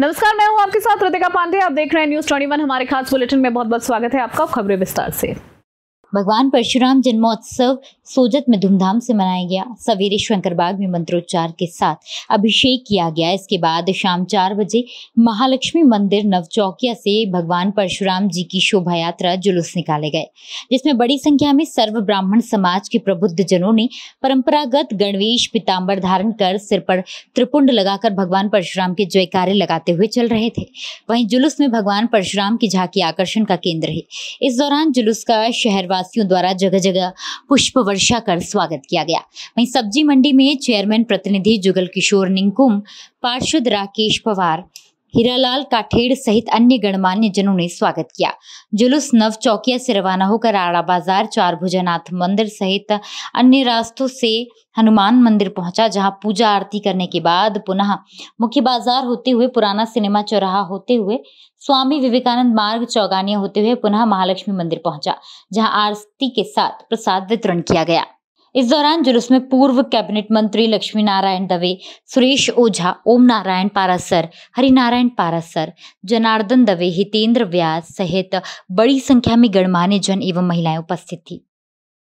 नमस्कार मैं हूं आपके साथ रतिका पांडे आप देख रहे हैं न्यूज 21 हमारे खास बुलेटिन में बहुत बहुत स्वागत है आपका खबरें विस्तार से भगवान परशुराम जन्मोत्सव सोजत में धूमधाम से मनाया गया सवेरे शंकर बाग में मंत्रोच्चार के साथ अभिषेक किया गया इसके बाद शाम चार बजे महालक्ष्मी मंदिर नवचौकिया से भगवान परशुराम जी की शोभा यात्रा जुलूस निकाले गए जिसमें बड़ी संख्या में सर्व ब्राह्मण समाज के प्रबुद्ध जनों ने परंपरागत गणवेश पीताम्बर धारण कर सिर पर त्रिपुंड लगाकर भगवान परशुराम के जयकारे लगाते हुए चल रहे थे वहीं जुलूस में भगवान परशुराम की झांकी आकर्षण का केंद्र है इस दौरान जुलूस का शहर वासियों द्वारा जगह जगह पुष्प वर्षा कर स्वागत किया गया वहीं सब्जी मंडी में चेयरमैन प्रतिनिधि जुगल किशोर निंकुम पार्षद राकेश पवार हीरालाल काठेड़ सहित अन्य गणमान्य जनों ने स्वागत किया जुलूस नव चौकिया से रवाना होकर आड़ा बाजार चार भुजनाथ मंदिर सहित अन्य रास्तों से हनुमान मंदिर पहुंचा जहां पूजा आरती करने के बाद पुनः मुख्य बाजार होते हुए पुराना सिनेमा चौराहा होते हुए स्वामी विवेकानंद मार्ग चौगानिया होते हुए पुनः महालक्ष्मी मंदिर पहुंचा जहाँ आरती के साथ प्रसाद वितरण किया गया इस दौरान जुलूस में पूर्व कैबिनेट मंत्री लक्ष्मी नारायण दवे सुरेश ओझा ओम नारायण पारासर हरिनारायण पारासर जनार्दन दवे हितेंद्र व्यास सहित बड़ी संख्या में गणमान्य जन एवं महिलाएं उपस्थित थी